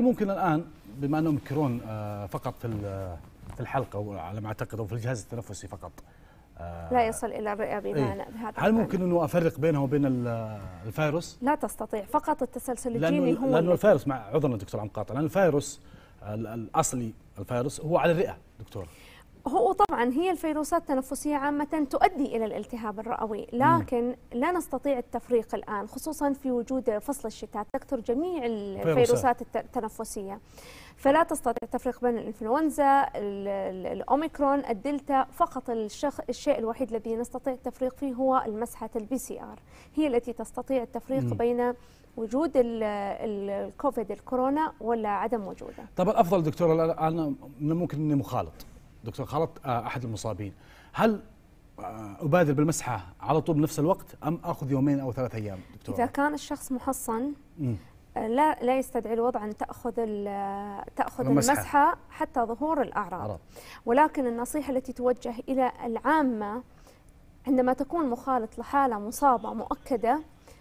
ممكن الان بما انه اوميكرون آه، فقط في في الحلقه وعلى ما اعتقد او في الجهاز التنفسي فقط آه، لا يصل الى الرئه بمعنى إيه؟ بهذا هل ممكن انه افرق بينه وبين الفيروس؟ لا تستطيع فقط التسلسل الجيني هو لانه الفيروس مع عذرنا دكتور عم قاطع لان الفيروس الاصلي الفيروس هو على الرئه دكتور هو طبعا هي الفيروسات التنفسية عامة تؤدي إلى الالتهاب الرئوي لكن لا نستطيع التفريق الآن خصوصا في وجود فصل الشتاء تكثر جميع الفيروسات التنفسية فلا تستطيع التفريق بين الإنفلونزا الأوميكرون الدلتا فقط الشخ... الشيء الوحيد الذي نستطيع التفريق فيه هو المسحة البي سي آر هي التي تستطيع التفريق م. بين وجود الكوفيد الكورونا ولا عدم وجوده طب الأفضل دكتورة الآن ممكن أني مخالط دكتور خلط آه، احد المصابين هل آه، ابادر بالمسحه على طول بنفس الوقت ام اخذ يومين او ثلاث ايام دكتور اذا كان الشخص محصن آه، لا لا يستدعي الوضع ان تاخذ تاخذ المسحة. المسحه حتى ظهور الاعراض عرب. ولكن النصيحه التي توجه الى العامه عندما تكون مخالط لحاله مصابه مؤكده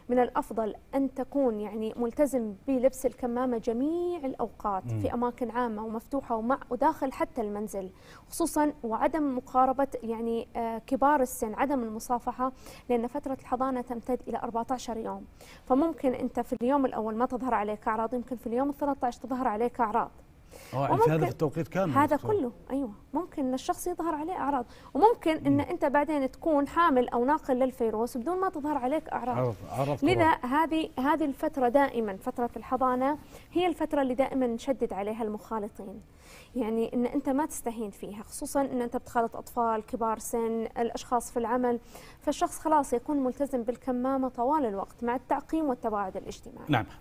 من الافضل ان تكون يعني ملتزم بلبس الكمامه جميع الاوقات في اماكن عامه ومفتوحه ومع وداخل حتى المنزل خصوصا وعدم مقاربه يعني آه، كبار السن عدم المصافحه لان فتره الحضانه تمتد الى 14 يوم فممكن انت في اليوم الاول ما تظهر عليك اعراض يمكن في اليوم ال 13 تظهر عليك اعراض اه في هذا في التوقيت كامل هذا دكتور. كله ايوه ممكن للشخص يظهر عليه اعراض وممكن ان انت بعدين تكون حامل او ناقل للفيروس بدون ما تظهر عليك اعراض عرف. عرف لذا هذه هذه الفتره دائما فتره الحضانه هي الفتره اللي دائما نشدد عليها المخالطين يعني ان انت ما تستهين فيها خصوصا ان انت بتخالط اطفال كبار سن الاشخاص في العمل فالشخص خلاص يكون ملتزم بالكمامه طوال الوقت مع التعقيم والتباعد الاجتماعي نعم